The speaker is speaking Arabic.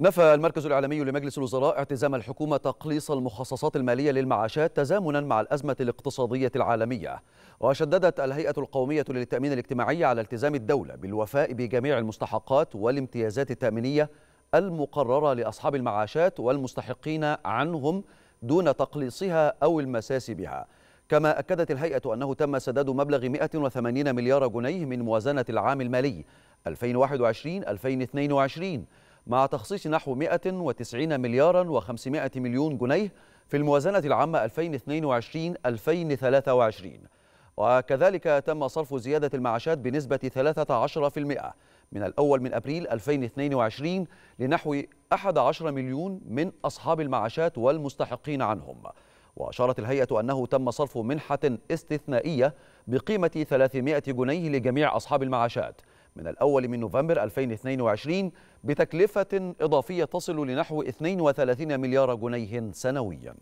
نفى المركز الإعلامي لمجلس الوزراء اعتزام الحكومة تقليص المخصصات المالية للمعاشات تزامنا مع الأزمة الاقتصادية العالمية وشددت الهيئة القومية للتأمين الاجتماعي على التزام الدولة بالوفاء بجميع المستحقات والامتيازات التأمينية المقررة لأصحاب المعاشات والمستحقين عنهم دون تقليصها أو المساس بها كما أكدت الهيئة أنه تم سداد مبلغ 180 مليار جنيه من موازنة العام المالي 2021-2022 مع تخصيص نحو 190 مليارا و500 مليون جنيه في الموازنة العامة 2022-2023 وكذلك تم صرف زيادة المعاشات بنسبة 13% من الأول من أبريل 2022 لنحو 11 مليون من أصحاب المعاشات والمستحقين عنهم وأشارت الهيئة أنه تم صرف منحة استثنائية بقيمة 300 جنيه لجميع أصحاب المعاشات من الأول من نوفمبر 2022 بتكلفة إضافية تصل لنحو 32 مليار جنيه سنوياً